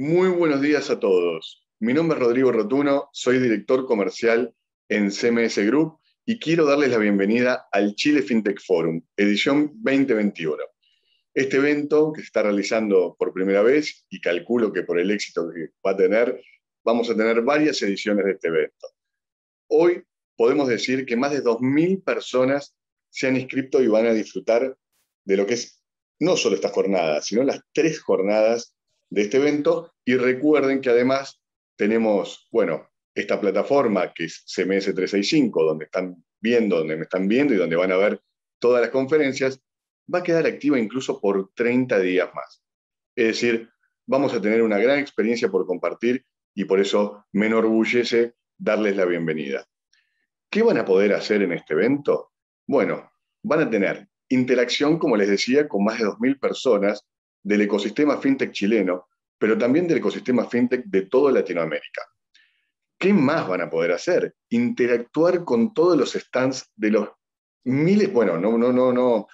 Muy buenos días a todos. Mi nombre es Rodrigo Rotuno, soy director comercial en CMS Group y quiero darles la bienvenida al Chile FinTech Forum, edición 2021. Este evento que se está realizando por primera vez y calculo que por el éxito que va a tener, vamos a tener varias ediciones de este evento. Hoy podemos decir que más de 2.000 personas se han inscrito y van a disfrutar de lo que es no solo esta jornada, sino las tres jornadas de este evento. Y recuerden que además tenemos, bueno, esta plataforma que es CMS 365, donde están viendo, donde me están viendo y donde van a ver todas las conferencias, va a quedar activa incluso por 30 días más. Es decir, vamos a tener una gran experiencia por compartir y por eso me enorgullece darles la bienvenida. ¿Qué van a poder hacer en este evento? Bueno, van a tener interacción, como les decía, con más de 2.000 personas del ecosistema fintech chileno, pero también del ecosistema fintech de toda Latinoamérica. ¿Qué más van a poder hacer? Interactuar con todos los stands de los miles, bueno, no, no, no, no,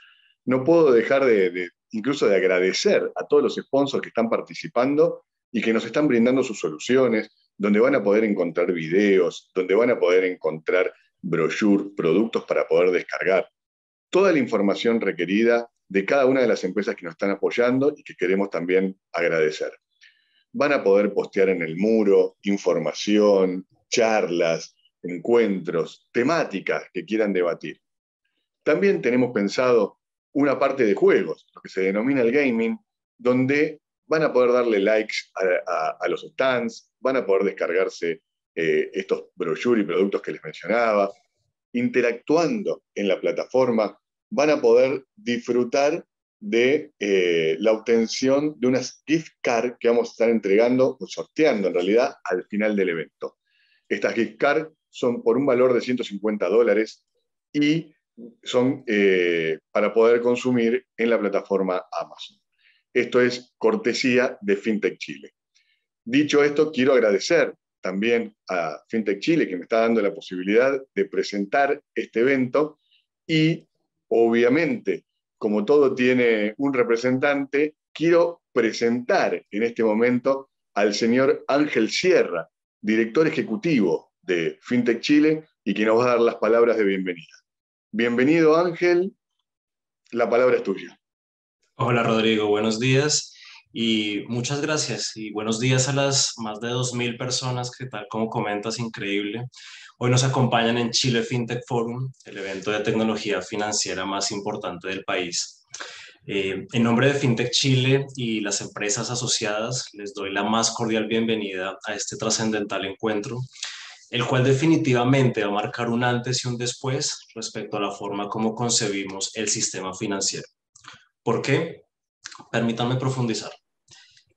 no puedo dejar de, incluso de agradecer a todos los sponsors que están participando y que nos están brindando sus soluciones, donde van a poder encontrar videos, donde van a poder encontrar brochure, productos para poder descargar. Toda la información requerida de cada una de las empresas que nos están apoyando y que queremos también agradecer. Van a poder postear en el muro información, charlas, encuentros, temáticas que quieran debatir. También tenemos pensado una parte de juegos, lo que se denomina el gaming, donde van a poder darle likes a, los stands, van a poder descargarse eh, estos brochures y productos que les mencionaba, interactuando en la plataforma van a poder disfrutar de eh, la obtención de unas gift card que vamos a estar entregando o sorteando en realidad al final del evento. Estas gift card son por un valor de 150 dólares y son eh, para poder consumir en la plataforma Amazon. Esto es cortesía de FinTech Chile. Dicho esto, quiero agradecer también a FinTech Chile que me está dando la posibilidad de presentar este evento y Obviamente, como todo tiene un representante, quiero presentar en este momento al señor Ángel Sierra, director ejecutivo de FinTech Chile y que nos va a dar las palabras de bienvenida. Bienvenido Ángel, la palabra es tuya. Hola Rodrigo, buenos días y muchas gracias y buenos días a las más de 2.000 personas que tal como comentas, increíble, Hoy nos acompañan en Chile FinTech Forum, el evento de tecnología financiera más importante del país. Eh, en nombre de FinTech Chile y las empresas asociadas, les doy la más cordial bienvenida a este trascendental encuentro, el cual definitivamente va a marcar un antes y un después respecto a la forma como concebimos el sistema financiero. ¿Por qué? Permítanme profundizar.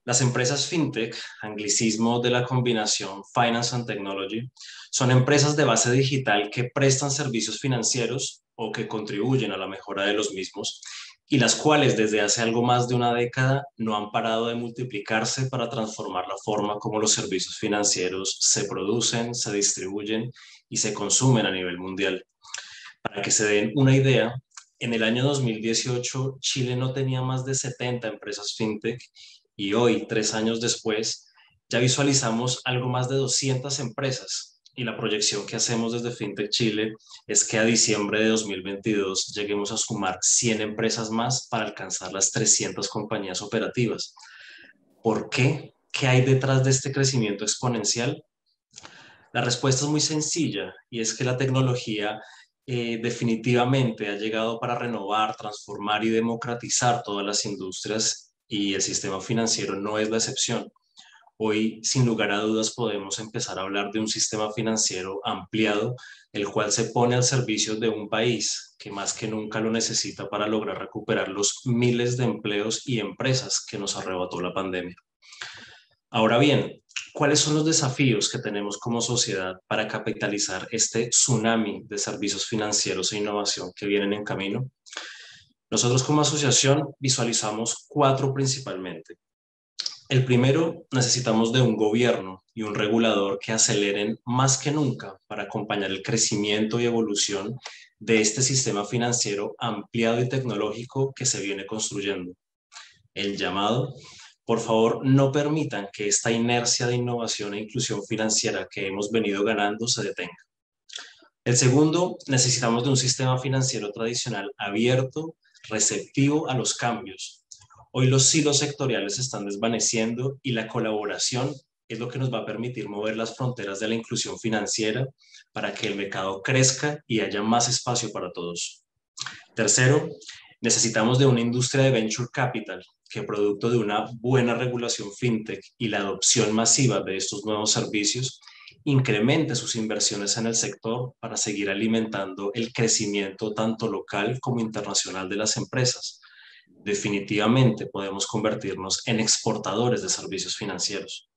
Las empresas fintech, anglicismo de la combinación Finance and Technology, son empresas de base digital que prestan servicios financieros o que contribuyen a la mejora de los mismos y las cuales desde hace algo más de una década no han parado de multiplicarse para transformar la forma como los servicios financieros se producen, se distribuyen y se consumen a nivel mundial. Para que se den una idea, en el año 2018 Chile no tenía más de 70 empresas fintech y hoy, tres años después, ya visualizamos algo más de 200 empresas y la proyección que hacemos desde FinTech Chile es que a diciembre de 2022 lleguemos a sumar 100 empresas más para alcanzar las 300 compañías operativas. ¿Por qué? ¿Qué hay detrás de este crecimiento exponencial? La respuesta es muy sencilla y es que la tecnología eh, definitivamente ha llegado para renovar, transformar y democratizar todas las industrias y el sistema financiero no es la excepción. Hoy, sin lugar a dudas, podemos empezar a hablar de un sistema financiero ampliado, el cual se pone al servicio de un país que más que nunca lo necesita para lograr recuperar los miles de empleos y empresas que nos arrebató la pandemia. Ahora bien, ¿cuáles son los desafíos que tenemos como sociedad para capitalizar este tsunami de servicios financieros e innovación que vienen en camino? Nosotros como asociación visualizamos cuatro principalmente. El primero, necesitamos de un gobierno y un regulador que aceleren más que nunca para acompañar el crecimiento y evolución de este sistema financiero ampliado y tecnológico que se viene construyendo. El llamado, por favor, no permitan que esta inercia de innovación e inclusión financiera que hemos venido ganando se detenga. El segundo, necesitamos de un sistema financiero tradicional abierto, receptivo a los cambios. Hoy los silos sectoriales están desvaneciendo y la colaboración es lo que nos va a permitir mover las fronteras de la inclusión financiera para que el mercado crezca y haya más espacio para todos. Tercero, necesitamos de una industria de venture capital que producto de una buena regulación fintech y la adopción masiva de estos nuevos servicios incremente sus inversiones en el sector para seguir alimentando el crecimiento tanto local como internacional de las empresas. Definitivamente podemos convertirnos en exportadores de servicios financieros.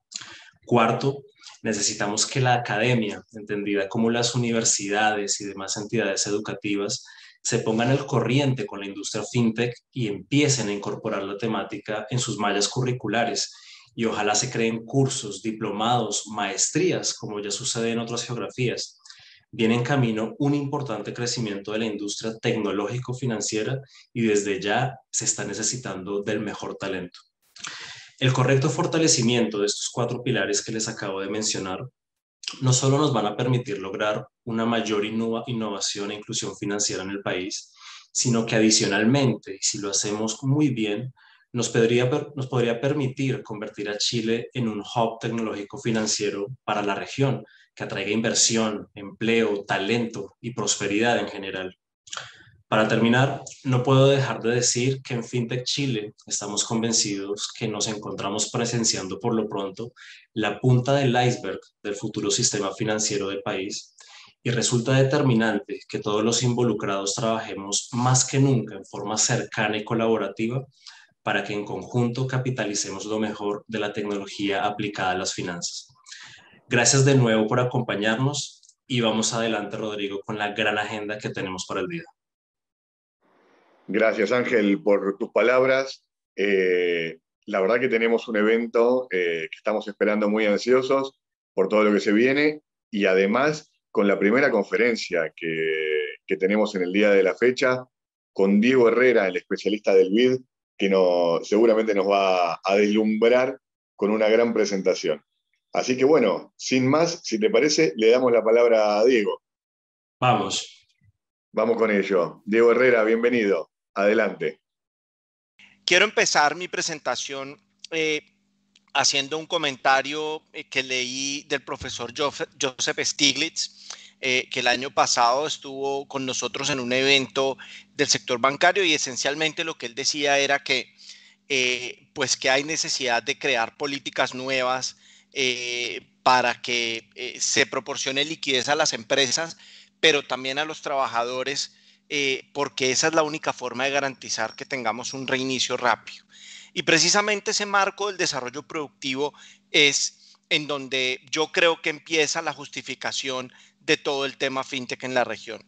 Cuarto, necesitamos que la academia, entendida como las universidades y demás entidades educativas, se pongan al corriente con la industria fintech y empiecen a incorporar la temática en sus mallas curriculares y ojalá se creen cursos, diplomados, maestrías, como ya sucede en otras geografías. Viene en camino un importante crecimiento de la industria tecnológico-financiera y desde ya se está necesitando del mejor talento. El correcto fortalecimiento de estos cuatro pilares que les acabo de mencionar no solo nos van a permitir lograr una mayor innovación e inclusión financiera en el país, sino que adicionalmente, si lo hacemos muy bien, nos podría, nos podría permitir convertir a Chile en un hub tecnológico financiero para la región, que atraiga inversión, empleo, talento y prosperidad en general. Para terminar, no puedo dejar de decir que en FinTech Chile estamos convencidos que nos encontramos presenciando por lo pronto la punta del iceberg del futuro sistema financiero del país y resulta determinante que todos los involucrados trabajemos más que nunca en forma cercana y colaborativa para que en conjunto capitalicemos lo mejor de la tecnología aplicada a las finanzas. Gracias de nuevo por acompañarnos y vamos adelante, Rodrigo, con la gran agenda que tenemos para el día. Gracias, Ángel, por tus palabras. Eh, la verdad que tenemos un evento eh, que estamos esperando muy ansiosos por todo lo que se viene y además con la primera conferencia que, que tenemos en el día de la fecha con Diego Herrera, el especialista del BID, que seguramente nos va a deslumbrar con una gran presentación. Así que bueno, sin más, si te parece, le damos la palabra a Diego. Vamos. Vamos con ello. Diego Herrera, bienvenido. Adelante. Quiero empezar mi presentación eh, haciendo un comentario eh, que leí del profesor Joseph Stiglitz eh, que el año pasado estuvo con nosotros en un evento del sector bancario y esencialmente lo que él decía era que eh, pues que hay necesidad de crear políticas nuevas eh, para que se proporcione liquidez a las empresas, pero también a los trabajadores, porque esa es la única forma de garantizar que tengamos un reinicio rápido. Y precisamente ese marco del desarrollo productivo es en donde yo creo que empieza la justificación de todo el tema fintech en la región.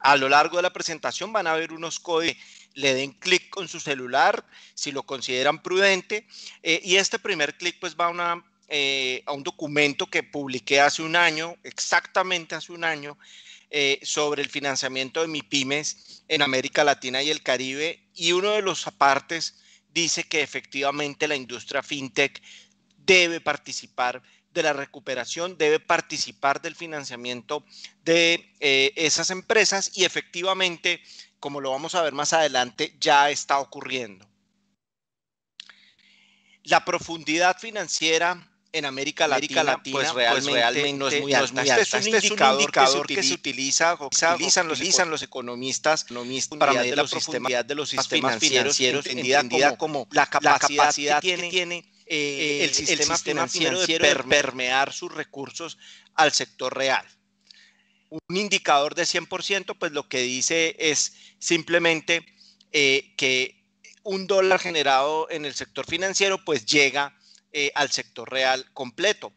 A lo largo de la presentación van a ver unos códigos, le den clic con su celular si lo consideran prudente eh, y este primer clic pues va eh, a, un documento que publiqué hace un año, exactamente hace un año, eh, sobre el financiamiento de pymes en América Latina y el Caribe y uno de los apartes dice que efectivamente la industria fintech debe participar de la recuperación debe participar del financiamiento de eh, esas empresas y efectivamente, como lo vamos a ver más adelante, ya está ocurriendo. La profundidad financiera en América pues Latina, pues, realmente, no es muy alta. Este es este es un, indicador que, se utiliza, que utilizan, los, los economistas, para medir la profundidad de los sistemas financieros, en entendida, como, la capacidad, que tiene eh, el, sistema financiero, de permear sus recursos al sector real. Un indicador de 100%, pues lo que dice es simplemente eh, que un dólar generado en el sector financiero, pues llega eh, al sector real completo.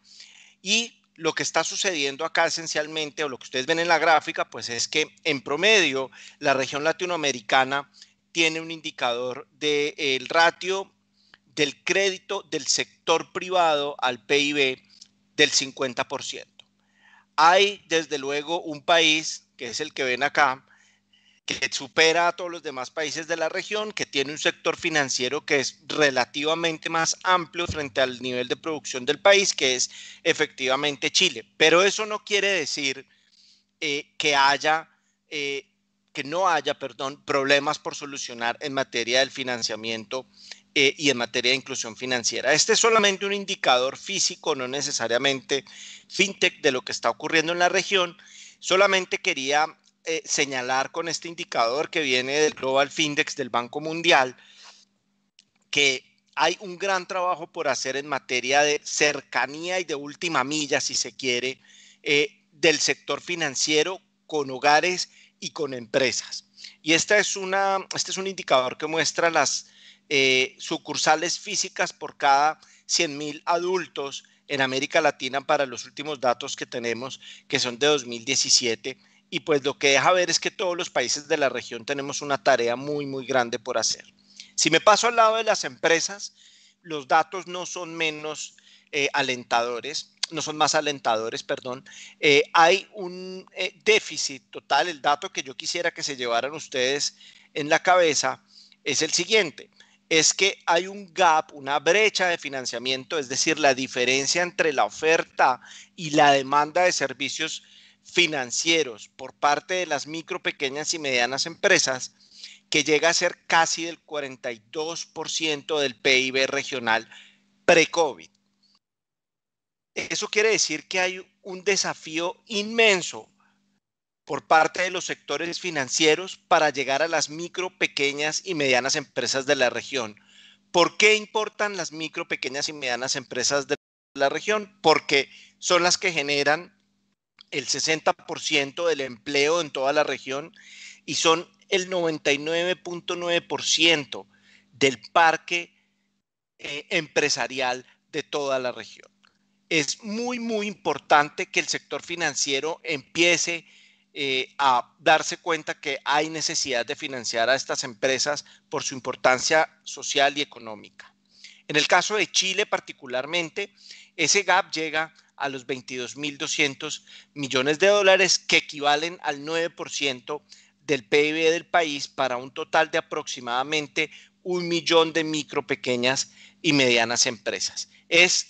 Y lo que está sucediendo acá esencialmente, o lo que ustedes ven en la gráfica, pues es que en promedio la región latinoamericana tiene un indicador del ratio del crédito del sector privado al PIB del 50%. Hay desde luego un país, que es el que ven acá, que supera a todos los demás países de la región, que tiene un sector financiero que es relativamente más amplio frente al nivel de producción del país, que es efectivamente Chile. Pero eso no quiere decir eh, que haya, eh, que no haya, perdón, problemas por solucionar en materia del financiamiento eh, y en materia de inclusión financiera. Este es solamente un indicador físico, no necesariamente fintech de lo que está ocurriendo en la región. Solamente quería eh, señalar con este indicador que viene del Global Findex del Banco Mundial que hay un gran trabajo por hacer en materia de cercanía y de última milla, si se quiere, eh, del sector financiero con hogares y con empresas. Y esta es una, este es un indicador que muestra las eh, sucursales físicas por cada 100.000 adultos en América Latina para los últimos datos que tenemos, que son de 2017. Y pues lo que deja ver es que todos los países de la región tenemos una tarea muy, muy grande por hacer. Si me paso al lado de las empresas, los datos no son menos eh, alentadores, no son más alentadores, perdón. Eh, hay un déficit total. El dato que yo quisiera que se llevaran ustedes en la cabeza es el siguiente es que hay un gap, una brecha de financiamiento, es decir, la diferencia entre la oferta y la demanda de servicios financieros por parte de las micro, pequeñas y medianas empresas, que llega a ser casi del 42% del PIB regional pre-COVID. Eso quiere decir que hay un desafío inmenso por parte de los sectores financieros para llegar a las micro, pequeñas y medianas empresas de la región. ¿Por qué importan las micro, pequeñas y medianas empresas de la región? Porque son las que generan el 60% del empleo en toda la región y son el 99.9% del parque eh, empresarial de toda la región. Es muy, muy importante que el sector financiero empiece eh, a darse cuenta que hay necesidad de financiar a estas empresas por su importancia social y económica. En el caso de Chile particularmente, ese gap llega a los 22.200 millones de dólares que equivalen al 9% del PIB del país para un total de aproximadamente un millón de micro, pequeñas y medianas empresas. Es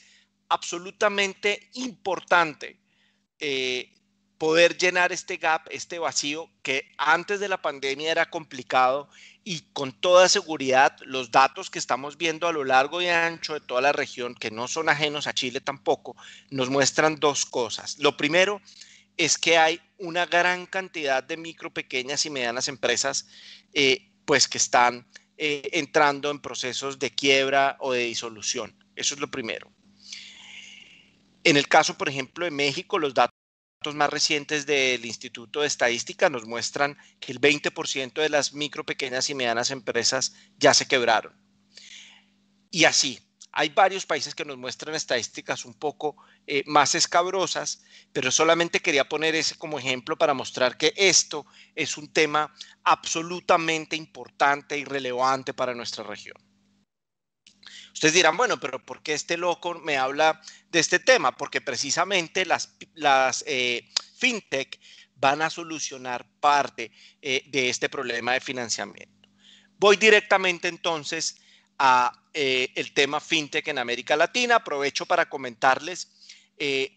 absolutamente importante eh, poder llenar este gap, este vacío que antes de la pandemia era complicado y con toda seguridad los datos que estamos viendo a lo largo y ancho de toda la región, que no son ajenos a Chile tampoco, nos muestran dos cosas. Lo primero es que hay una gran cantidad de micro, pequeñas y medianas empresas eh, pues que están eh, entrando en procesos de quiebra o de disolución. Eso es lo primero. En el caso, por ejemplo, de México, los datos más recientes del Instituto de Estadística nos muestran que el 20% de las micro, pequeñas y medianas empresas ya se quebraron. Y así, hay varios países que nos muestran estadísticas un poco eh, más escabrosas, pero solamente quería poner ese como ejemplo para mostrar que esto es un tema absolutamente importante y relevante para nuestra región. Ustedes dirán, bueno, pero ¿por qué este loco me habla de este tema? Porque precisamente las, eh, fintech van a solucionar parte eh, de este problema de financiamiento. Voy directamente entonces a eh, el tema fintech en América Latina. Aprovecho para comentarles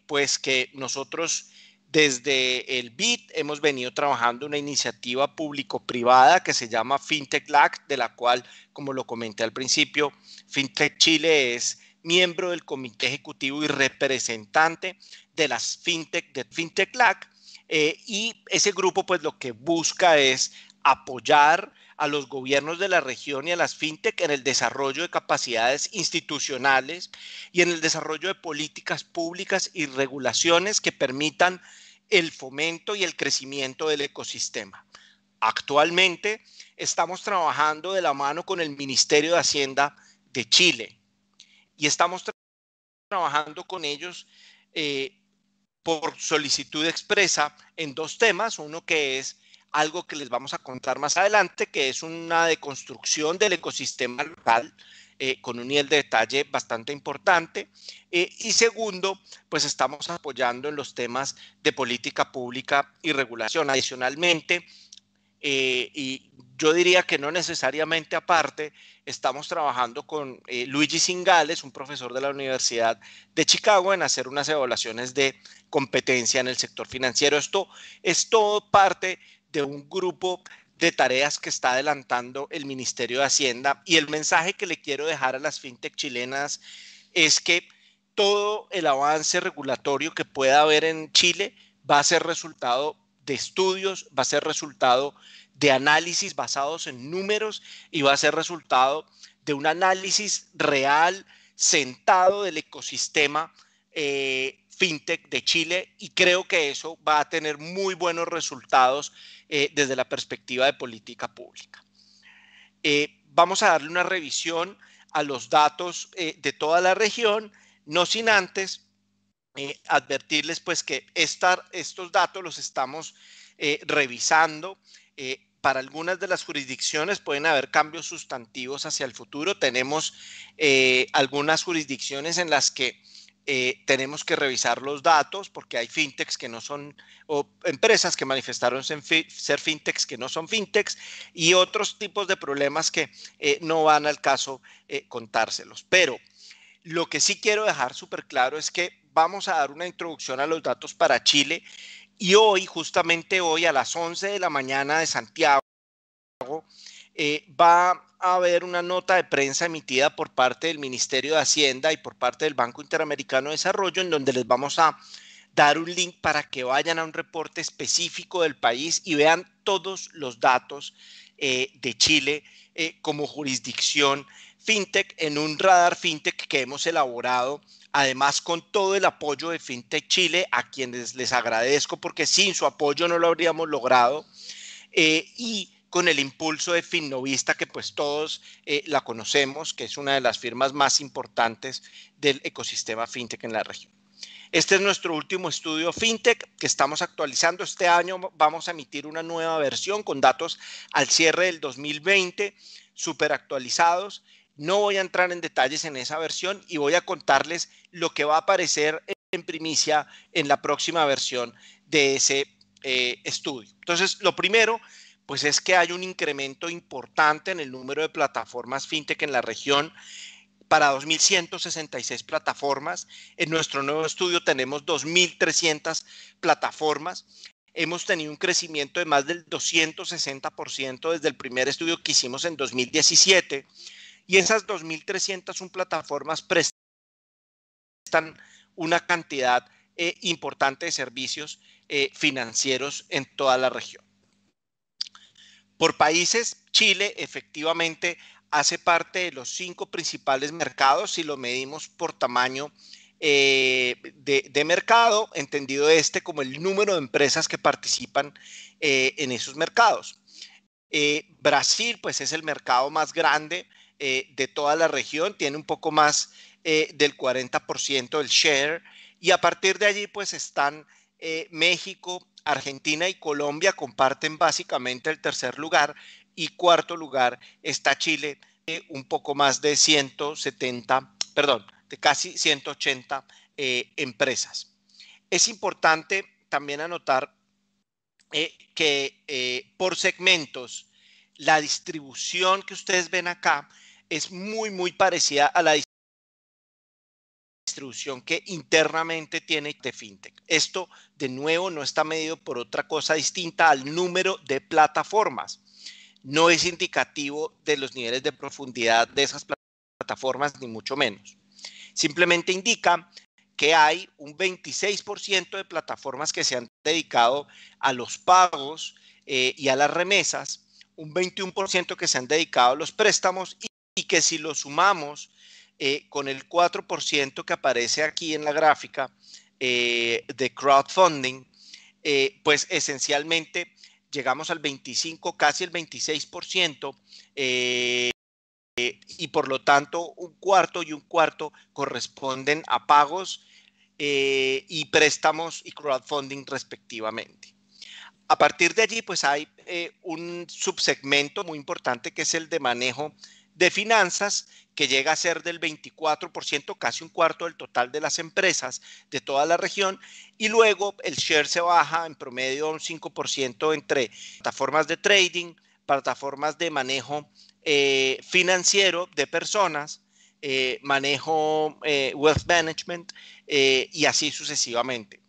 pues que nosotros desde el BIT hemos venido trabajando una iniciativa público-privada que se llama FinTech LAC, de la cual, como lo comenté al principio, FinTech Chile es miembro del comité ejecutivo y representante de las FinTech de FinTech LAC. Eh, y ese grupo pues lo que busca es apoyar a los gobiernos de la región y a las fintech en el desarrollo de capacidades institucionales y en el desarrollo de políticas públicas y regulaciones que permitan el fomento y el crecimiento del ecosistema. Actualmente estamos trabajando de la mano con el Ministerio de Hacienda de Chile y estamos trabajando con ellos eh, por solicitud expresa en dos temas, uno que es algo que les vamos a contar más adelante, que es una deconstrucción del ecosistema local eh, con un nivel de detalle bastante importante. Eh, y segundo, pues estamos apoyando en los temas de política pública y regulación. Adicionalmente, eh, y yo diría que no necesariamente aparte, estamos trabajando con Luigi Singales, un profesor de la Universidad de Chicago, en hacer unas evaluaciones de competencia en el sector financiero. Esto es todo parte de un grupo de tareas que está adelantando el Ministerio de Hacienda. Y el mensaje que le quiero dejar a las fintech chilenas es que todo el avance regulatorio que pueda haber en Chile va a ser resultado de estudios, va a ser resultado de análisis basados en números y va a ser resultado de un análisis real, sentado del ecosistema eh, fintech de Chile y creo que eso va a tener muy buenos resultados eh, desde la perspectiva de política pública. Eh, vamos a darle una revisión a los datos eh, de toda la región, no sin antes advertirles pues que estos datos los estamos revisando para algunas de las jurisdicciones pueden haber cambios sustantivos hacia el futuro. Tenemos algunas jurisdicciones en las que eh, tenemos que revisar los datos porque hay fintechs que no son, o empresas que manifestaron ser fintechs que no son fintechs y otros tipos de problemas que eh, no van al caso eh, contárselos. Pero lo que sí quiero dejar súper claro es que vamos a dar una introducción a los datos para Chile y hoy, justamente hoy a las 11 de la mañana de Santiago, va a ver una nota de prensa emitida por parte del Ministerio de Hacienda y por parte del Banco Interamericano de Desarrollo, en donde les vamos a dar un link para que vayan a un reporte específico del país y vean todos los datos eh, de Chile eh, como jurisdicción fintech en un radar fintech que hemos elaborado, además con todo el apoyo de Fintech Chile, a quienes les agradezco porque sin su apoyo no lo habríamos logrado. Eh, y con el impulso de Finnovista, que pues todos eh, la conocemos, que es una de las firmas más importantes del ecosistema fintech en la región. Este es nuestro último estudio fintech que estamos actualizando. Este año vamos a emitir una nueva versión con datos al cierre del 2020, súper actualizados. No voy a entrar en detalles en esa versión y voy a contarles lo que va a aparecer en primicia en la próxima versión de ese eh, estudio. Entonces, lo primero pues es que hay un incremento importante en el número de plataformas fintech en la región para 2.166 plataformas. En nuestro nuevo estudio tenemos 2.300 plataformas. Hemos tenido un crecimiento de más del 260% desde el primer estudio que hicimos en 2017 y esas son plataformas prestan una cantidad eh, importante de servicios eh, financieros en toda la región. Por países, Chile efectivamente hace parte de los cinco principales mercados si lo medimos por tamaño eh, de, mercado, entendido este como el número de empresas que participan eh, en esos mercados. Eh, Brasil, pues es el mercado más grande de toda la región, tiene un poco más del 40% del share y a partir de allí, pues están México, Argentina y Colombia comparten básicamente el tercer lugar y cuarto lugar está Chile, un poco más de 170, perdón, de casi 180 eh, empresas. Es importante también anotar eh, que eh, por segmentos, la distribución que ustedes ven acá es muy, muy parecida a la distribución distribución que internamente tiene de fintech. Esto, de nuevo, no está medido por otra cosa distinta al número de plataformas. No es indicativo de los niveles de profundidad de esas plataformas, ni mucho menos. Simplemente indica que hay un 26% de plataformas que se han dedicado a los pagos eh, y a las remesas, un 21% que se han dedicado a los préstamos y, y que si lo sumamos eh, con el 4% que aparece aquí en la gráfica eh, de crowdfunding, eh, pues esencialmente llegamos al 25, casi el 26%, y por lo tanto un cuarto y un cuarto corresponden a pagos y préstamos y crowdfunding respectivamente. A partir de allí, pues hay un subsegmento muy importante que es el de manejo de finanzas, que llega a ser del 24%, casi un cuarto del total de las empresas de toda la región, y luego el share se baja en promedio un 5% entre plataformas de trading, plataformas de manejo eh, financiero de personas, eh, manejo eh, wealth management y así sucesivamente.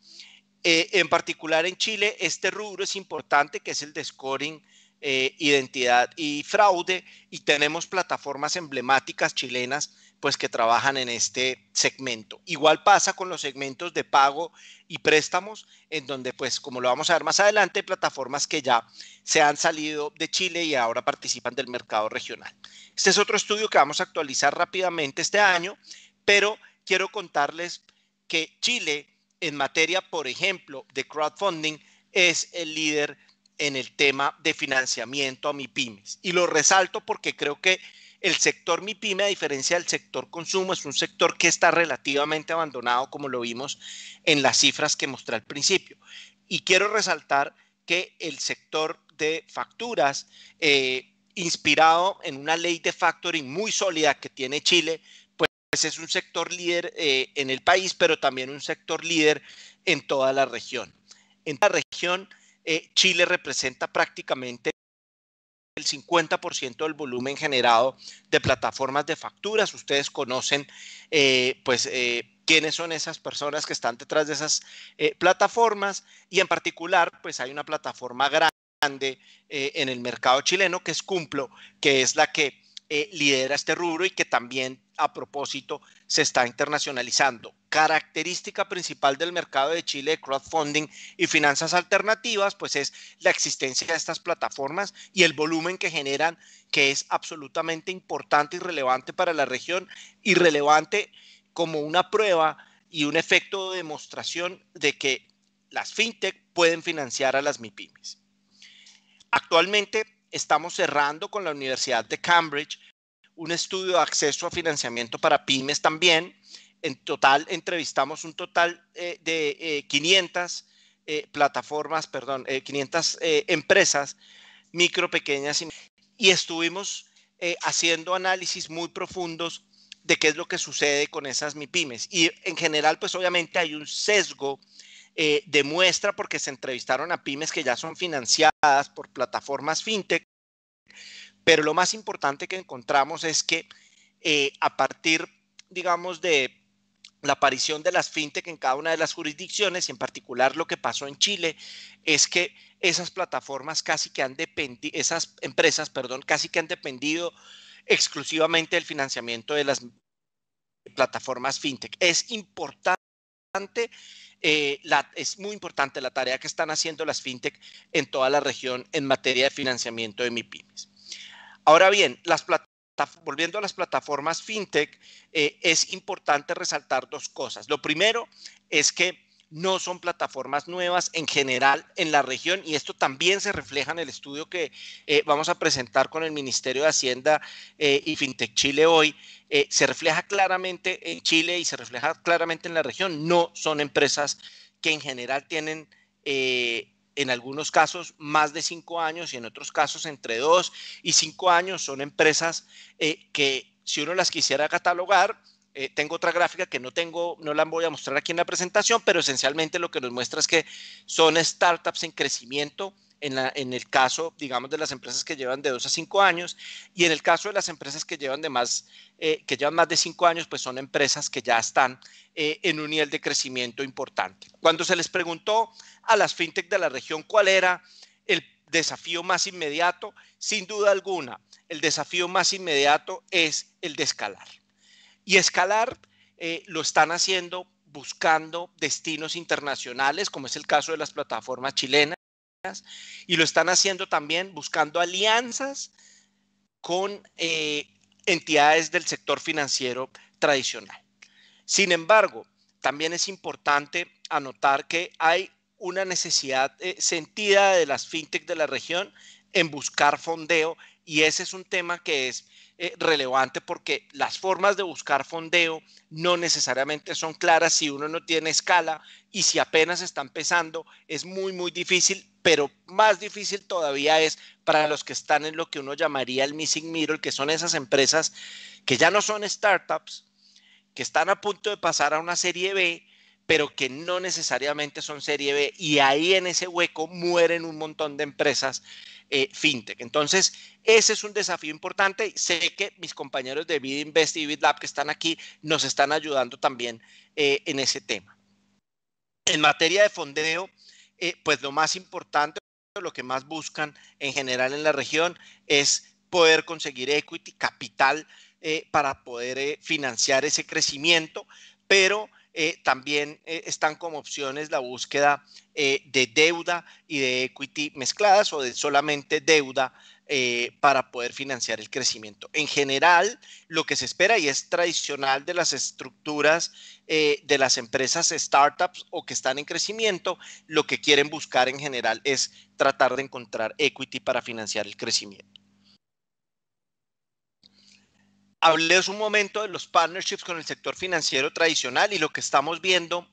en particular en Chile, este rubro es importante, que es el de scoring eh, identidad y fraude y tenemos plataformas emblemáticas chilenas pues que trabajan en este segmento. Igual pasa con los segmentos de pago y préstamos, en donde pues como lo vamos a ver más adelante, plataformas que ya se han salido de Chile y ahora participan del mercado regional. Este es otro estudio que vamos a actualizar rápidamente este año, pero quiero contarles que Chile en materia, por ejemplo, de crowdfunding es el líder en el tema de financiamiento a MIPIMES. Y lo resalto porque creo que el sector MIPYME, a diferencia del sector consumo, es un sector que está relativamente abandonado, como lo vimos en las cifras que mostré al principio. Y quiero resaltar que el sector de facturas, eh, inspirado en una ley de factoring muy sólida que tiene Chile, pues es un sector líder eh, en el país, pero también un sector líder en toda la región. En la región, eh, Chile representa prácticamente el 50% del volumen generado de plataformas de facturas. Ustedes conocen, eh, pues, eh, quiénes son esas personas que están detrás de esas plataformas y en particular, pues, hay una plataforma grande en el mercado chileno que es Cumplo, que es la que eh, lidera este rubro y que también a propósito se está internacionalizando. Característica principal del mercado de Chile de crowdfunding y finanzas alternativas, pues es la existencia de estas plataformas y el volumen que generan, que es absolutamente importante y relevante para la región y relevante como una prueba y un efecto de demostración de que las fintech pueden financiar a las MIPIMES. Actualmente estamos cerrando con la Universidad de Cambridge un estudio de acceso a financiamiento para pymes también. En total, entrevistamos un total eh, de 500 eh, eh, plataformas, perdón, 500 empresas micro, pequeñas y, y estuvimos haciendo análisis muy profundos de qué es lo que sucede con esas mipymes Y en general, pues obviamente hay un sesgo eh, demuestra, porque se entrevistaron a pymes que ya son financiadas por plataformas fintech, pero lo más importante que encontramos es que eh, a partir, digamos, de la aparición de las fintech en cada una de las jurisdicciones, y en particular lo que pasó en Chile, es que esas plataformas casi que han dependido, esas empresas, perdón, casi que han dependido exclusivamente del financiamiento de las plataformas fintech. Es importante eh, la, es muy importante la tarea que están haciendo las fintech en toda la región en materia de financiamiento de MIPIMES. Ahora bien, volviendo a las plataformas fintech, eh, es importante resaltar dos cosas. Lo primero es que no son plataformas nuevas en general en la región y esto también se refleja en el estudio que eh, vamos a presentar con el Ministerio de Hacienda eh, y FinTech Chile hoy. Eh, se refleja claramente en Chile y se refleja claramente en la región. No son empresas que en general tienen en algunos casos más de cinco años y en otros casos entre dos y cinco años son empresas que si uno las quisiera catalogar, eh, tengo otra gráfica que no tengo, no la voy a mostrar aquí en la presentación, pero esencialmente lo que nos muestra es que son startups en crecimiento en, el caso, digamos, de las empresas que llevan de 2 a cinco años y en el caso de las empresas que llevan de más, eh, que llevan más de cinco años, pues son empresas que ya están eh, en un nivel de crecimiento importante. Cuando se les preguntó a las fintech de la región cuál era el desafío más inmediato, sin duda alguna, el desafío más inmediato es el de escalar y Escalar eh, lo están haciendo buscando destinos internacionales, como es el caso de las plataformas chilenas, y lo están haciendo también buscando alianzas con eh, entidades del sector financiero tradicional. Sin embargo, también es importante anotar que hay una necesidad eh, sentida de las fintech de la región en buscar fondeo y ese es un tema que es eh, relevante porque las formas de buscar fondeo no necesariamente son claras si uno no tiene escala y si apenas está empezando es muy, muy difícil, pero más difícil todavía es para los que están en lo que uno llamaría el missing middle, que son esas empresas que ya no son startups, que están a punto de pasar a una serie B pero que no necesariamente son serie B y ahí en ese hueco mueren un montón de empresas eh, fintech. Entonces, ese es un desafío importante. Sé que mis compañeros de BidInvest y BidLab que están aquí nos están ayudando también eh, en ese tema. En materia de fondeo, eh, pues lo más importante, lo que más buscan en general en la región es poder conseguir equity, capital, para poder financiar ese crecimiento, pero eh, también eh, están como opciones la búsqueda eh, de deuda y de equity mezcladas o de solamente deuda para poder financiar el crecimiento. En general, lo que se espera y es tradicional de las estructuras de las empresas startups o que están en crecimiento, lo que quieren buscar en general es tratar de encontrar equity para financiar el crecimiento hablé un momento de los partnerships con el sector financiero tradicional y lo que estamos viendo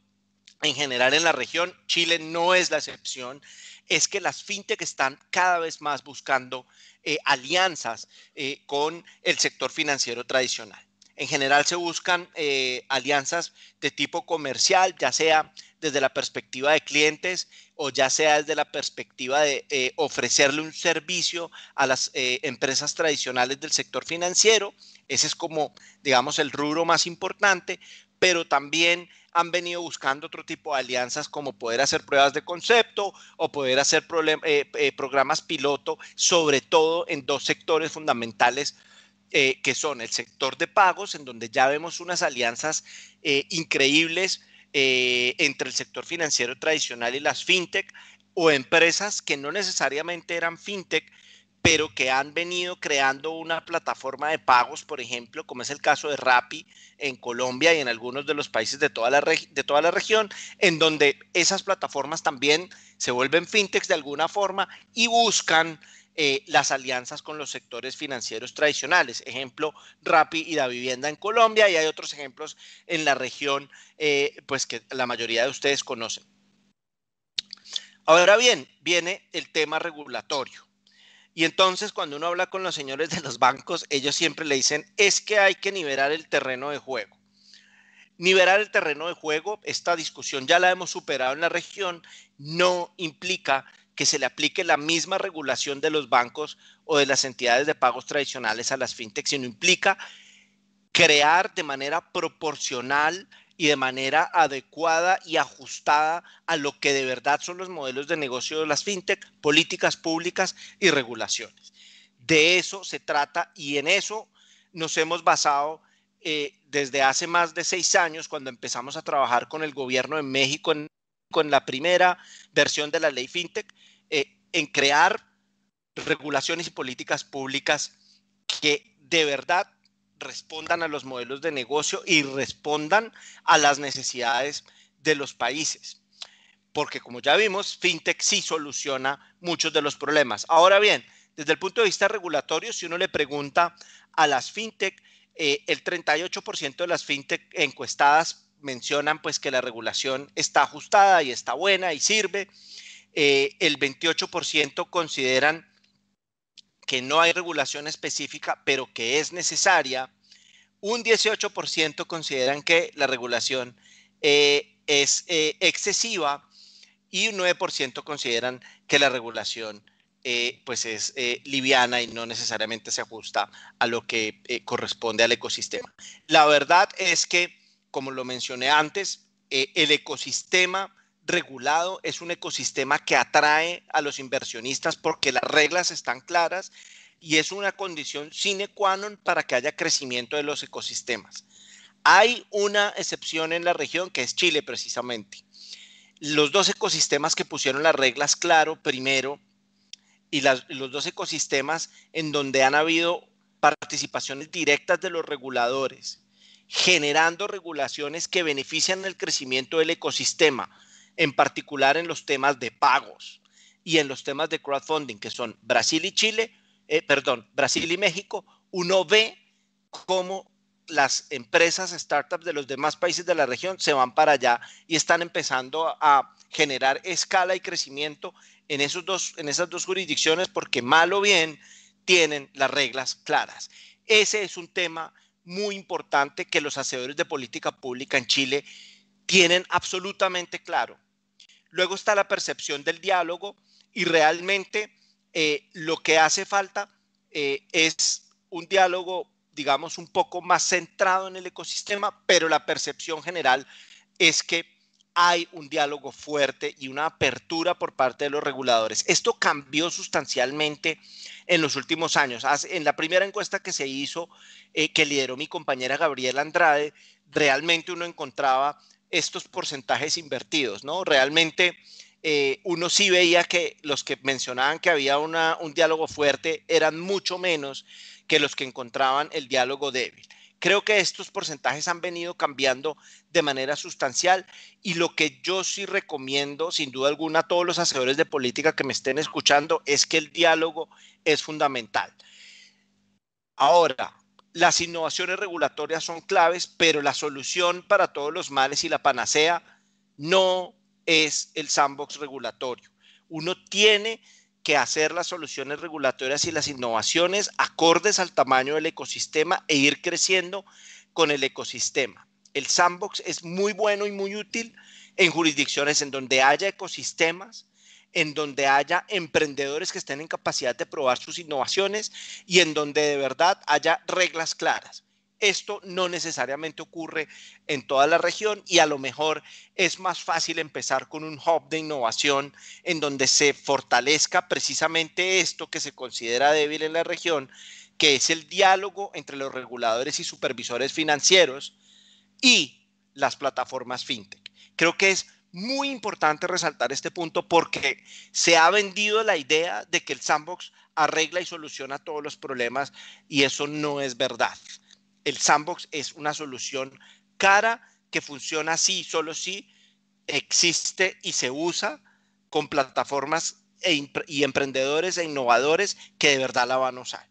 en general en la región, Chile no es la excepción, es que las fintech están cada vez más buscando eh, alianzas eh, con el sector financiero tradicional. En general se buscan eh, alianzas de tipo comercial, ya sea desde la perspectiva de clientes o ya sea desde la perspectiva de ofrecerle un servicio a las empresas tradicionales del sector financiero ese es como, digamos, el rubro más importante, pero también han venido buscando otro tipo de alianzas como poder hacer pruebas de concepto o poder hacer eh, eh, programas piloto, sobre todo en dos sectores fundamentales eh, que son el sector de pagos, en donde ya vemos unas alianzas increíbles entre el sector financiero tradicional y las fintech o empresas que no necesariamente eran fintech, pero que han venido creando una plataforma de pagos, por ejemplo, como es el caso de Rappi en Colombia y en algunos de los países de toda la, de toda la región, en donde esas plataformas también se vuelven fintechs de alguna forma y buscan eh, las alianzas con los sectores financieros tradicionales. Ejemplo, Rappi y la vivienda en Colombia y hay otros ejemplos en la región, eh, pues que la mayoría de ustedes conocen. Ahora bien, viene el tema regulatorio. Y entonces cuando uno habla con los señores de los bancos, ellos siempre le dicen, es que hay que liberar el terreno de juego. Nivelar el terreno de juego, esta discusión ya la hemos superado en la región, no implica que se le aplique la misma regulación de los bancos o de las entidades de pagos tradicionales a las fintechs, sino implica crear de manera proporcional y de manera adecuada y ajustada a lo que de verdad son los modelos de negocio de las fintech, políticas públicas y regulaciones. De eso se trata y en eso nos hemos basado eh, desde hace más de seis años cuando empezamos a trabajar con el gobierno de México en, con la primera versión de la ley fintech, eh, en crear regulaciones y políticas públicas que de verdad respondan a los modelos de negocio y respondan a las necesidades de los países. Porque como ya vimos, FinTech sí soluciona muchos de los problemas. Ahora bien, desde el punto de vista regulatorio, si uno le pregunta a las FinTech, eh, el 38% de las FinTech encuestadas mencionan pues que la regulación está ajustada y está buena y sirve. Eh, el 28% consideran que no hay regulación específica, pero que es necesaria. Un 18% consideran que la regulación eh, es eh, excesiva y un 9% consideran que la regulación eh, pues es liviana y no necesariamente se ajusta a lo que corresponde al ecosistema. La verdad es que, como lo mencioné antes, el ecosistema regulado, es un ecosistema que atrae a los inversionistas porque las reglas están claras y es una condición sine qua non para que haya crecimiento de los ecosistemas. Hay una excepción en la región que es Chile precisamente. Los dos ecosistemas que pusieron las reglas claro primero y los dos ecosistemas en donde han habido participaciones directas de los reguladores, generando regulaciones que benefician el crecimiento del ecosistema en particular en los temas de pagos y en los temas de crowdfunding, que son Brasil y Chile, eh, perdón, Brasil y México, uno ve cómo las empresas, startups de los demás países de la región se van para allá y están empezando a generar escala y crecimiento en, esos dos, en esas dos jurisdicciones porque mal o bien tienen las reglas claras. Ese es un tema muy importante que los hacedores de política pública en Chile tienen absolutamente claro Luego está la percepción del diálogo y realmente eh, lo que hace falta eh, es un diálogo, digamos, un poco más centrado en el ecosistema, pero la percepción general es que hay un diálogo fuerte y una apertura por parte de los reguladores. Esto cambió sustancialmente en los últimos años. En la primera encuesta que se hizo, eh, que lideró mi compañera Gabriela Andrade, realmente uno encontraba estos porcentajes invertidos, ¿no? Realmente eh, uno sí veía que los que mencionaban que había un diálogo fuerte eran mucho menos que los que encontraban el diálogo débil. Creo que estos porcentajes han venido cambiando de manera sustancial y lo que yo sí recomiendo, sin duda alguna, a todos los hacedores de política que me estén escuchando es que el diálogo es fundamental. Ahora, las innovaciones regulatorias son claves, pero la solución para todos los males y la panacea no es el sandbox regulatorio. Uno tiene que hacer las soluciones regulatorias y las innovaciones acordes al tamaño del ecosistema e ir creciendo con el ecosistema. El sandbox es muy bueno y muy útil en jurisdicciones en donde haya ecosistemas, en donde haya emprendedores que estén en capacidad de probar sus innovaciones y en donde de verdad haya reglas claras. Esto no necesariamente ocurre en toda la región y a lo mejor es más fácil empezar con un hub de innovación en donde se fortalezca precisamente esto que se considera débil en la región, que es el diálogo entre los reguladores y supervisores financieros y las plataformas fintech. Creo que es muy importante resaltar este punto porque se ha vendido la idea de que el sandbox arregla y soluciona todos los problemas y eso no es verdad. El sandbox es una solución cara que funciona así, solo si existe y se usa con plataformas e y emprendedores e innovadores que de verdad la van a usar.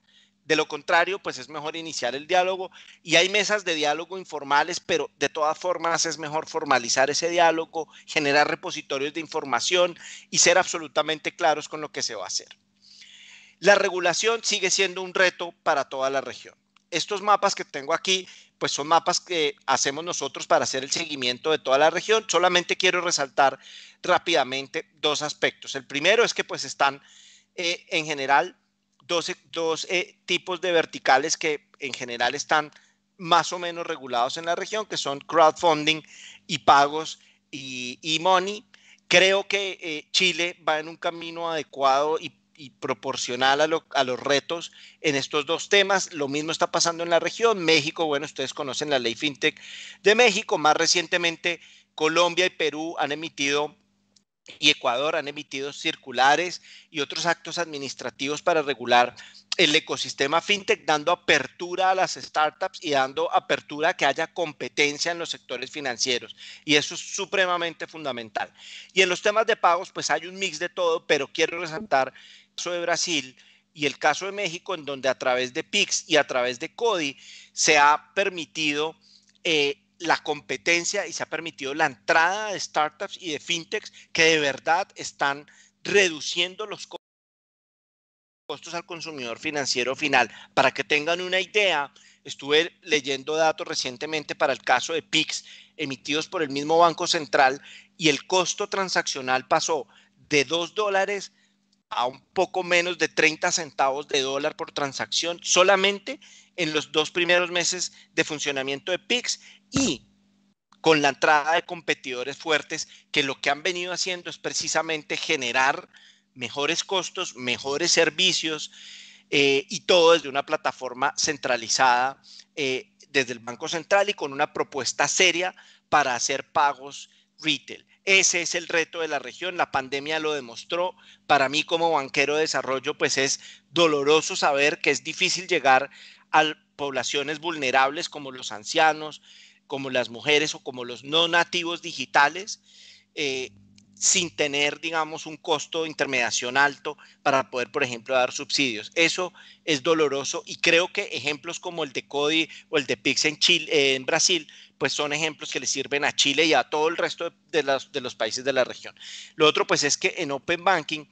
De lo contrario, pues es mejor iniciar el diálogo y hay mesas de diálogo informales, pero de todas formas es mejor formalizar ese diálogo, generar repositorios de información y ser absolutamente claros con lo que se va a hacer. La regulación sigue siendo un reto para toda la región. Estos mapas que tengo aquí, pues son mapas que hacemos nosotros para hacer el seguimiento de toda la región. Solamente quiero resaltar rápidamente dos aspectos. El primero es que pues están eh, en general dos, eh, tipos de verticales que en general están más o menos regulados en la región, que son crowdfunding y pagos y, money. Creo que eh, Chile va en un camino adecuado y, proporcional a, los retos en estos dos temas. Lo mismo está pasando en la región. México, bueno, ustedes conocen la ley FinTech de México. Más recientemente, Colombia y Perú han emitido y Ecuador han emitido circulares y otros actos administrativos para regular el ecosistema fintech, dando apertura a las startups y dando apertura a que haya competencia en los sectores financieros. Y eso es supremamente fundamental. Y en los temas de pagos, pues hay un mix de todo, pero quiero resaltar el caso de Brasil y el caso de México, en donde a través de PIX y a través de CODI se ha permitido... Eh, la competencia y se ha permitido la entrada de startups y de fintechs que de verdad están reduciendo los costos al consumidor financiero final. Para que tengan una idea, estuve leyendo datos recientemente para el caso de PIX emitidos por el mismo Banco Central y el costo transaccional pasó de 2 dólares a un poco menos de 30 centavos de dólar por transacción solamente en los dos primeros meses de funcionamiento de PIX y con la entrada de competidores fuertes que lo que han venido haciendo es precisamente generar mejores costos, mejores servicios eh, y todo desde una plataforma centralizada eh, desde el Banco Central y con una propuesta seria para hacer pagos retail. Ese es el reto de la región, la pandemia lo demostró. Para mí como banquero de desarrollo, pues es doloroso saber que es difícil llegar a poblaciones vulnerables como los ancianos, como las mujeres o como los no nativos digitales, eh, sin tener, digamos, un costo de intermediación alto para poder, por ejemplo, dar subsidios. Eso es doloroso y creo que ejemplos como el de CODI o el de Pix en, eh, en Brasil, pues son ejemplos que le sirven a Chile y a todo el resto de los países de la región. Lo otro, pues, es que en Open Banking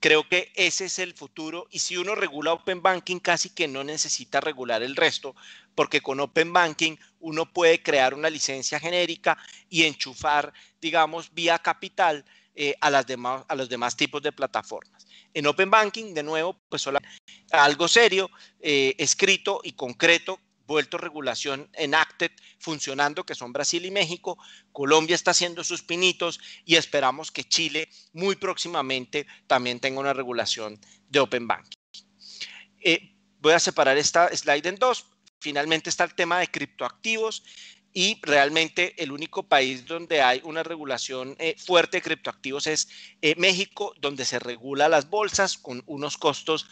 Creo que ese es el futuro y si uno regula Open Banking casi que no necesita regular el resto, porque con Open Banking uno puede crear una licencia genérica y enchufar, digamos, vía capital eh, a, las a los demás tipos de plataformas. En Open Banking, de nuevo, pues algo serio, eh, escrito y concreto vuelto regulación en ACTED funcionando, que son Brasil y México. Colombia está haciendo sus pinitos y esperamos que Chile muy próximamente también tenga una regulación de Open Banking. Eh, voy a separar esta slide en dos. Finalmente está el tema de criptoactivos y realmente el único país donde hay una regulación eh, fuerte de criptoactivos es eh, México, donde se regula las bolsas con unos costos,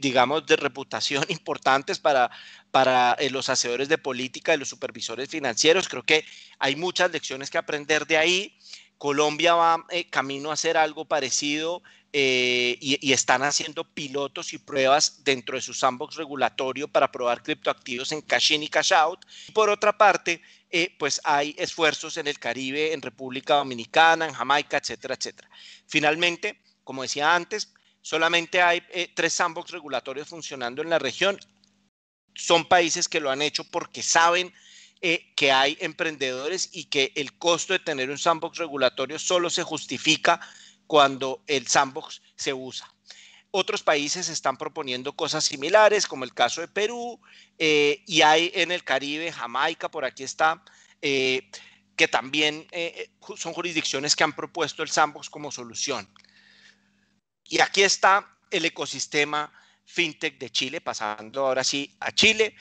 digamos, de reputación importantes para para eh, los hacedores de política y los supervisores financieros. Creo que hay muchas lecciones que aprender de ahí. Colombia va eh, camino a hacer algo parecido eh, y, están haciendo pilotos y pruebas dentro de su sandbox regulatorio para probar criptoactivos en cash in y cash out. Por otra parte, pues hay esfuerzos en el Caribe, en República Dominicana, en Jamaica, etcétera, etcétera. Finalmente, como decía antes, solamente hay tres sandbox regulatorios funcionando en la región son países que lo han hecho porque saben eh, que hay emprendedores y que el costo de tener un sandbox regulatorio solo se justifica cuando el sandbox se usa. Otros países están proponiendo cosas similares, como el caso de Perú, eh, y hay en el Caribe, Jamaica, por aquí está, eh, que también son jurisdicciones que han propuesto el sandbox como solución. Y aquí está el ecosistema fintech de Chile, pasando ahora sí a Chile.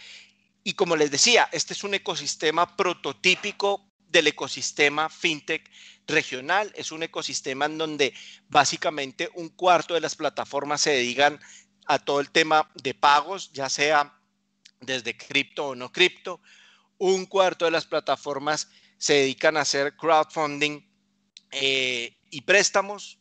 Y como les decía, este es un ecosistema prototípico del ecosistema fintech regional. Es un ecosistema en donde básicamente un cuarto de las plataformas se dedican a todo el tema de pagos, ya sea desde cripto o no cripto. Un cuarto de las plataformas se dedican a hacer crowdfunding eh, y préstamos.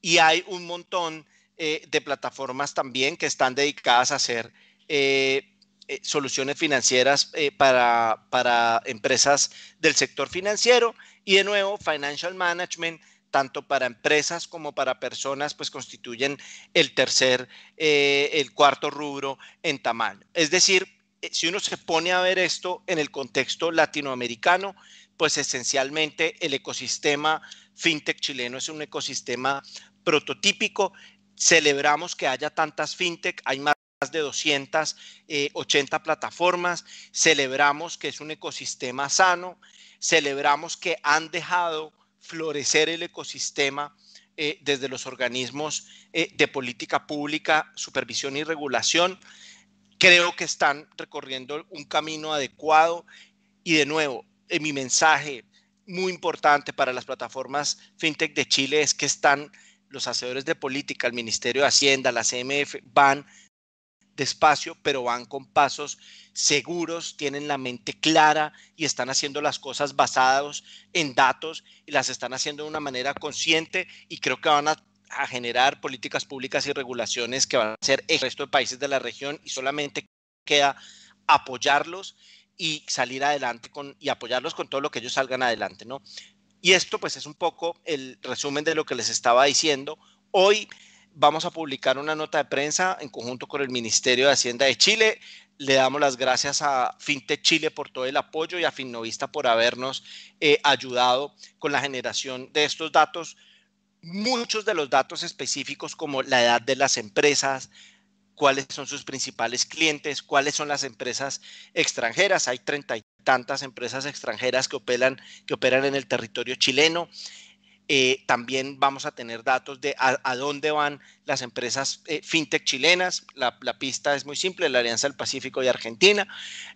Y hay un montón eh, de plataformas también que están dedicadas a hacer eh, eh, soluciones financieras para, empresas del sector financiero y de nuevo Financial Management tanto para empresas como para personas, pues constituyen el tercer, el cuarto rubro en tamaño. Es decir, si uno se pone a ver esto en el contexto latinoamericano, pues esencialmente el ecosistema fintech chileno es un ecosistema prototípico Celebramos que haya tantas fintech, hay más de 280 eh, plataformas, celebramos que es un ecosistema sano, celebramos que han dejado florecer el ecosistema eh, desde los organismos eh, de política pública, supervisión y regulación. Creo que están recorriendo un camino adecuado y de nuevo, en mi mensaje muy importante para las plataformas FinTech de Chile es que están los hacedores de política, el Ministerio de Hacienda, la CMF, van despacio, pero van con pasos seguros, tienen la mente clara y están haciendo las cosas basadas en datos y las están haciendo de una manera consciente y creo que van a, generar políticas públicas y regulaciones que van a ser el resto de países de la región y solamente queda apoyarlos y salir adelante con, y apoyarlos con todo lo que ellos salgan adelante, ¿no? Y esto pues es un poco el resumen de lo que les estaba diciendo. Hoy vamos a publicar una nota de prensa en conjunto con el Ministerio de Hacienda de Chile. Le damos las gracias a FinTech Chile por todo el apoyo y a Finnovista por habernos eh, ayudado con la generación de estos datos. Muchos de los datos específicos como la edad de las empresas, cuáles son sus principales clientes, cuáles son las empresas extranjeras. Hay 30, tantas empresas extranjeras que operan, que operan en el territorio chileno. Eh, también vamos a tener datos de a, dónde van las empresas eh, fintech chilenas. La, la, pista es muy simple, la Alianza del Pacífico y Argentina.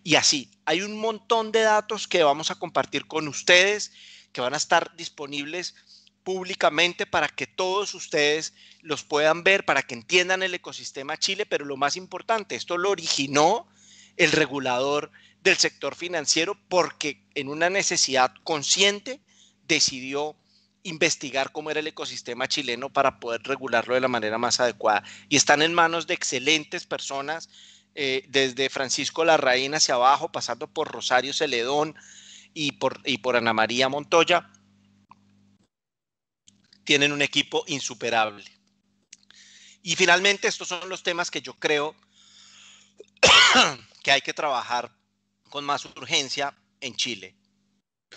Y así, hay un montón de datos que vamos a compartir con ustedes, que van a estar disponibles públicamente para que todos ustedes los puedan ver, para que entiendan el ecosistema Chile, pero lo más importante, esto lo originó el regulador del sector financiero porque en una necesidad consciente decidió investigar cómo era el ecosistema chileno para poder regularlo de la manera más adecuada. Y están en manos de excelentes personas, eh, desde Francisco Larraín hacia abajo, pasando por Rosario Celedón y por, y por Ana María Montoya. Tienen un equipo insuperable. Y finalmente, estos son los temas que yo creo que hay que trabajar con más urgencia en Chile.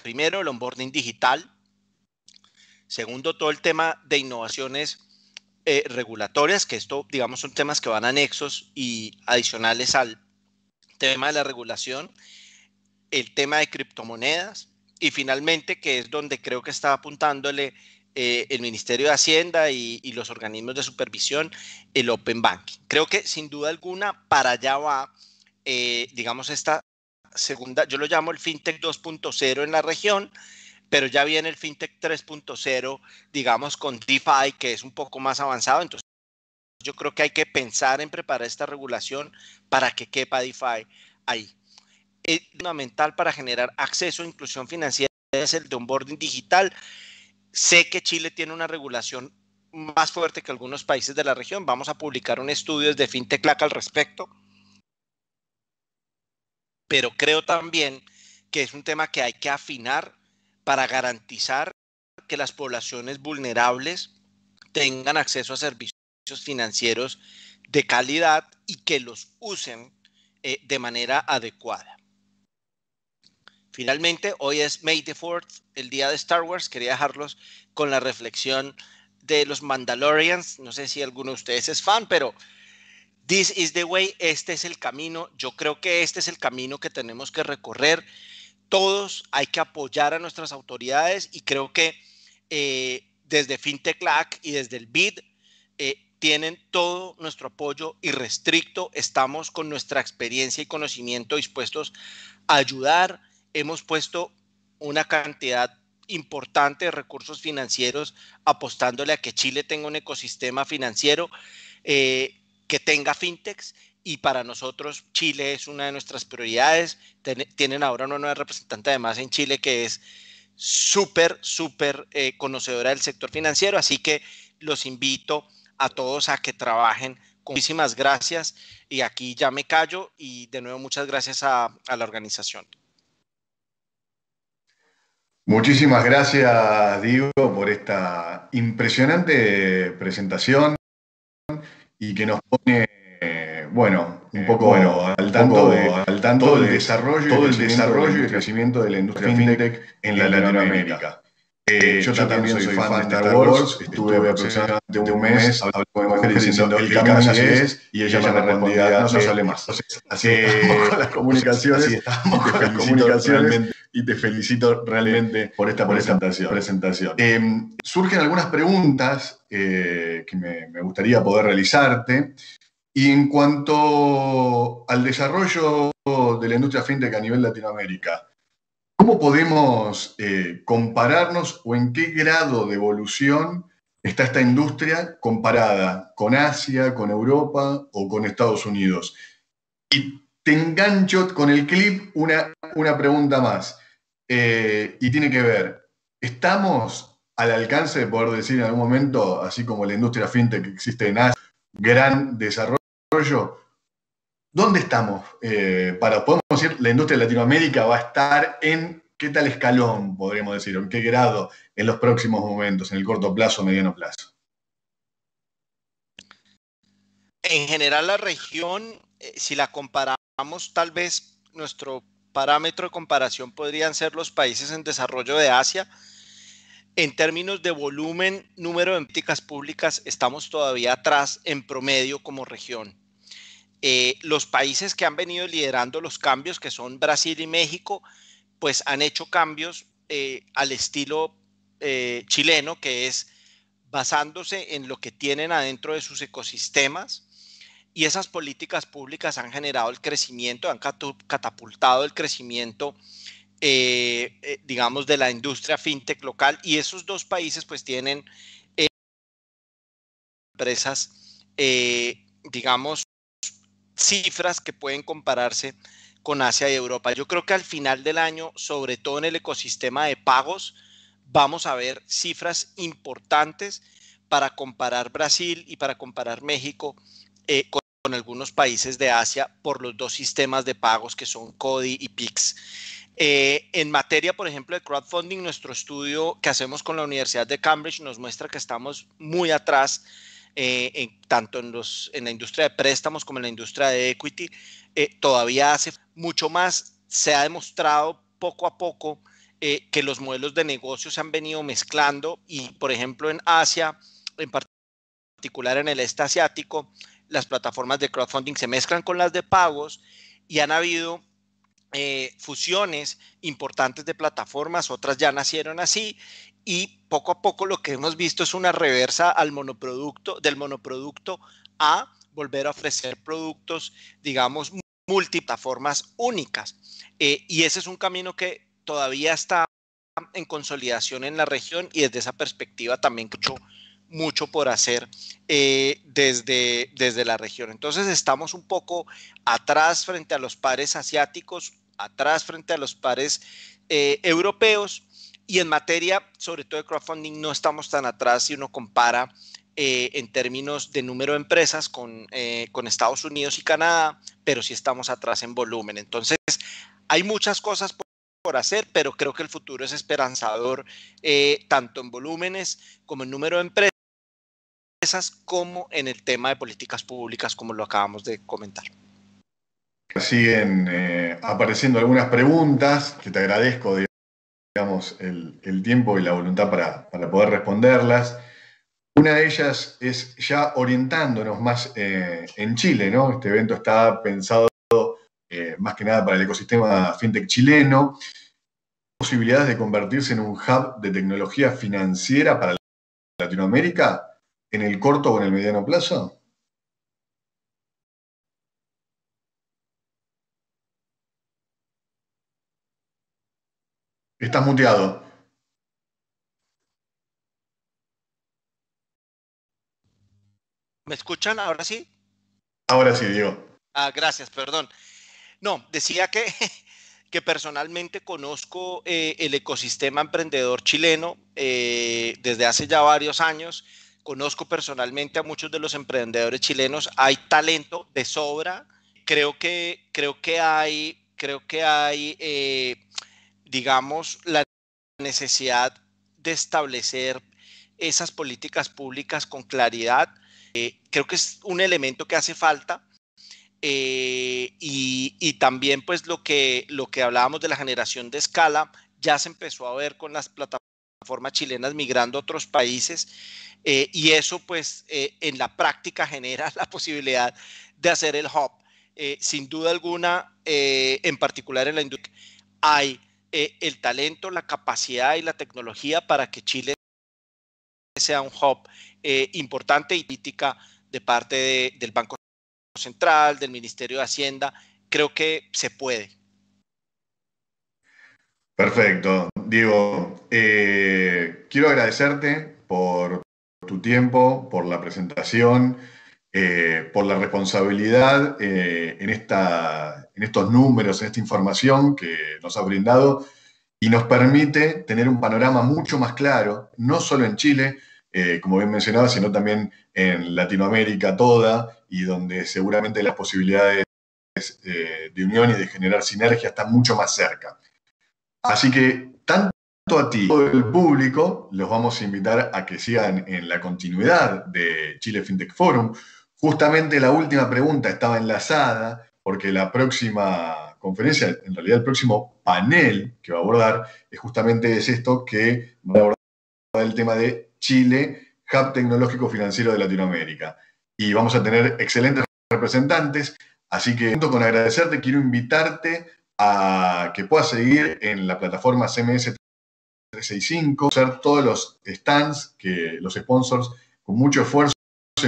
Primero, el onboarding digital. Segundo, todo el tema de innovaciones eh, regulatorias, que esto, digamos, son temas que van anexos y adicionales al tema de la regulación. El tema de criptomonedas. Y finalmente, que es donde creo que está apuntándole eh, el Ministerio de Hacienda y, los organismos de supervisión, el Open Banking. Creo que sin duda alguna para allá va, eh, digamos, esta segunda, yo lo llamo el FinTech 2.0 en la región, pero ya viene el FinTech 3.0, digamos, con DeFi, que es un poco más avanzado. Entonces, yo creo que hay que pensar en preparar esta regulación para que quepa DeFi ahí. Es fundamental para generar acceso a e inclusión financiera es el de onboarding digital. Sé que Chile tiene una regulación más fuerte que algunos países de la región. Vamos a publicar un estudio de FinTech Lac al respecto pero creo también que es un tema que hay que afinar para garantizar que las poblaciones vulnerables tengan acceso a servicios financieros de calidad y que los usen eh, de manera adecuada. Finalmente, hoy es May the 4th, el día de Star Wars. Quería dejarlos con la reflexión de los Mandalorians. No sé si alguno de ustedes es fan, pero This is the way, este es el camino. Yo creo que este es el camino que tenemos que recorrer. Todos hay que apoyar a nuestras autoridades y creo que eh, desde FintechLAC y desde el BID eh, tienen todo nuestro apoyo irrestricto. Estamos con nuestra experiencia y conocimiento dispuestos a ayudar. Hemos puesto una cantidad importante de recursos financieros apostándole a que Chile tenga un ecosistema financiero. Eh, que tenga fintechs y para nosotros Chile es una de nuestras prioridades. tienen ahora una nueva representante además en Chile que es súper, súper eh, conocedora del sector financiero, así que los invito a todos a que trabajen. Con muchísimas gracias y aquí ya me callo y de nuevo muchas gracias a, a la organización. Muchísimas gracias, Diego, por esta impresionante presentación y que nos pone, eh, bueno, un eh, poco, al tanto, al tanto del desarrollo, todo el desarrollo y crecimiento de la industria fintech en la Latinoamérica. Eh, eh, yo, también soy fan de Star Wars. Estuve aproximadamente un mes hablando con mi mujer diciendo el camino así es, y ella me respondía, no se eh, sale más. así que con las comunicaciones. estamos con Y te felicito realmente por esta presentación. Em, surgen algunas preguntas que me, me gustaría poder realizarte. Y en cuanto al desarrollo de la industria fintech a nivel Latinoamérica, ¿Cómo podemos eh, compararnos o en qué grado de evolución está esta industria comparada con Asia, con Europa o con Estados Unidos? Y te engancho con el clip una, una pregunta más. Eh, y tiene que ver, ¿estamos al alcance de poder decir en algún momento, así como la industria fintech que existe en Asia, gran desarrollo? ¿Dónde estamos? Eh, para, podemos decir, la industria de Latinoamérica va a estar en qué tal escalón, podríamos decir, en qué grado en los próximos momentos, en el corto plazo, mediano plazo. En general, la región, eh, si la comparamos, tal vez nuestro parámetro de comparación podrían ser los países en desarrollo de Asia. En términos de volumen, número de políticas públicas, estamos todavía atrás en promedio como región. Eh, los países que han venido liderando los cambios, que son Brasil y México, pues han hecho cambios eh, al estilo eh, chileno, que es basándose en lo que tienen adentro de sus ecosistemas. Y esas políticas públicas han generado el crecimiento, han catapultado el crecimiento, digamos, de la industria fintech local. Y esos dos países pues tienen empresas, digamos, cifras que pueden compararse con Asia y Europa. Yo creo que al final del año, sobre todo en el ecosistema de pagos, vamos a ver cifras importantes para comparar Brasil y para comparar México eh, con, algunos países de Asia por los dos sistemas de pagos que son CODI y PIX. Eh, en materia, por ejemplo, de crowdfunding, nuestro estudio que hacemos con la Universidad de Cambridge nos muestra que estamos muy atrás eh, en, tanto en, los, en la industria de préstamos como en la industria de equity, eh, todavía hace mucho más. Se ha demostrado poco a poco eh, que los modelos de negocio se han venido mezclando y, por ejemplo, en Asia, en particular en el este asiático, las plataformas de crowdfunding se mezclan con las de pagos y han habido fusiones importantes de plataformas, otras ya nacieron así y poco a poco lo que hemos visto es una reversa al monoproducto, del monoproducto a volver a ofrecer productos, digamos, multiplataformas únicas. Eh, y ese es un camino que todavía está en consolidación en la región y desde esa perspectiva también mucho, mucho por hacer eh, desde, desde la región. Entonces estamos un poco atrás frente a los pares asiáticos, atrás frente a los pares eh, europeos y en materia, sobre todo de crowdfunding, no estamos tan atrás si uno compara eh, en términos de número de empresas eh, con, Estados Unidos y Canadá, pero sí estamos atrás en volumen. Entonces, hay muchas cosas por hacer, pero creo que el futuro es esperanzador, eh, tanto en volúmenes como en número de empresas, como en el tema de políticas públicas, como lo acabamos de comentar. Siguen apareciendo algunas preguntas que te agradezco, digamos, el, tiempo y la voluntad para, poder responderlas. Una de ellas es ya orientándonos más eh, en Chile, ¿no? Este evento está pensado eh, más que nada para el ecosistema fintech chileno. ¿Posibilidades de convertirse en un hub de tecnología financiera para Latinoamérica en el corto o en el mediano plazo? Estás muteado. ¿Me escuchan ahora sí? Ahora sí, Diego. Ah, gracias, perdón. No, decía que, que personalmente conozco eh, el ecosistema emprendedor chileno eh, desde hace ya varios años. Conozco personalmente a muchos de los emprendedores chilenos. Hay talento de sobra. Creo que, creo que hay, creo que hay eh, digamos, la necesidad de establecer esas políticas públicas con claridad, eh, creo que es un elemento que hace falta. Eh, y, también pues lo que, lo que hablábamos de la generación de escala, ya se empezó a ver con las plataformas chilenas migrando a otros países eh, y eso pues en la práctica genera la posibilidad de hacer el hub. sin duda alguna, en particular en la industria, hay eh, el talento, la capacidad y la tecnología para que Chile sea un hub eh, importante y crítica de parte del Banco Central, del Ministerio de Hacienda. Creo que se puede. Perfecto. Diego, eh, quiero agradecerte por tu tiempo, por la presentación. Eh, por la responsabilidad eh, en, esta, en estos números, en esta información que nos ha brindado y nos permite tener un panorama mucho más claro, no solo en Chile, eh, como bien mencionaba, sino también en Latinoamérica toda y donde seguramente las posibilidades de unión y de generar sinergia están mucho más cerca. Así que tanto a ti, todo el público, los vamos a invitar a que sigan en la continuidad de Chile FinTech Forum, Justamente la última pregunta estaba enlazada porque la próxima conferencia, en realidad el próximo panel que va a abordar, es justamente es esto que va a abordar el tema de Chile, hub tecnológico financiero de Latinoamérica. Y vamos a tener excelentes representantes, así que junto con agradecerte, quiero invitarte a que puedas seguir en la plataforma CMS 365, hacer todos los stands, que los sponsors con mucho esfuerzo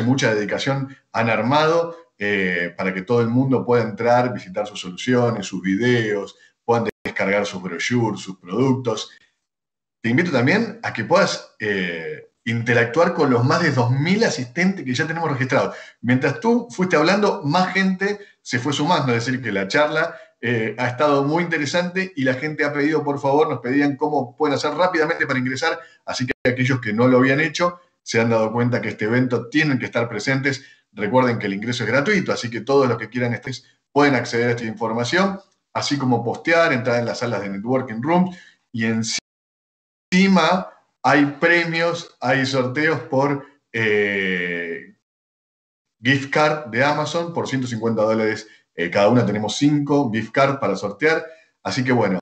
mucha dedicación han armado eh, para que todo el mundo pueda entrar, visitar sus soluciones, sus videos, puedan descargar sus brochures, sus productos. Te invito también a que puedas eh, interactuar con los más de 2.000 asistentes que ya tenemos registrados. Mientras tú fuiste hablando, más gente se fue sumando, es decir, que la charla eh, ha estado muy interesante y la gente ha pedido, por favor, nos pedían cómo pueden hacer rápidamente para ingresar, así que aquellos que no lo habían hecho, se han dado cuenta que este evento tienen que estar presentes. Recuerden que el ingreso es gratuito, así que todos los que quieran estés pueden acceder a esta información, así como postear, entrar en las salas de Networking Room y encima hay premios, hay sorteos por eh, gift card de Amazon por 150 dólares eh, cada una. Tenemos cinco gift card para sortear. Así que bueno,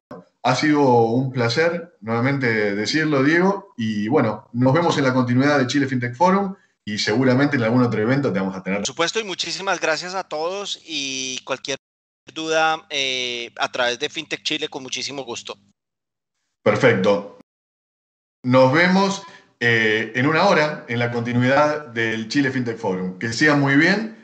ha sido un placer nuevamente decirlo, Diego, y bueno, nos vemos en la continuidad de Chile FinTech Forum y seguramente en algún otro evento te vamos a tener. Por supuesto, y muchísimas gracias a todos y cualquier duda eh, a través de FinTech Chile con muchísimo gusto. Perfecto. Nos vemos eh, en una hora en la continuidad del Chile FinTech Forum. Que sea muy bien